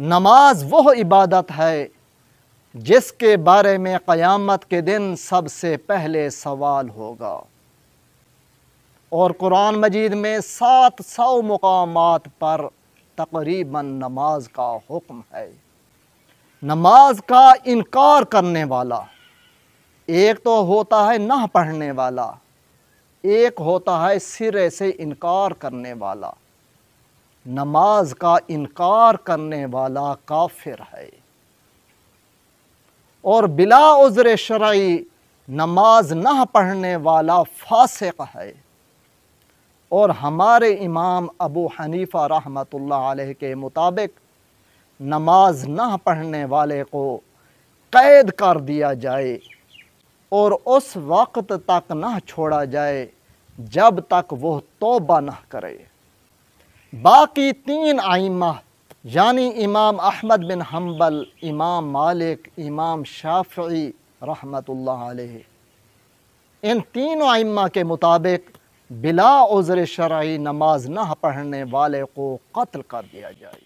नमाज वह इबादत है जिसके बारे में क़यामत के दिन सबसे पहले सवाल होगा और कुरान मजीद में सात सौ मकाम पर तकरीबन नमाज का हुक्म है नमाज का इनकार करने वाला एक तो होता है ना पढ़ने वाला एक होता है सिरे से इनकार करने वाला नमाज का इनकार करने वाला काफिर है और बिला उज्र शरय नमाज न पढ़ने वाला फासिक है और हमारे इमाम अबू हनीफ़ा रहमतुल्लाह अलैह के मुताबिक नमाज न पढ़ने वाले को कैद कर दिया जाए और उस वक्त तक न छोड़ा जाए जब तक वह तोबा न करे बाकी तीन आइमा यानी इमाम अहमद बिन हम्बल इमाम मालिक इमाम शाफी रहमतुल्लाह अलैह इन तीनों आइमा के मुताबिक बिला उज़र शरा नमाज न पढ़ने वाले को कत्ल कर दिया जाए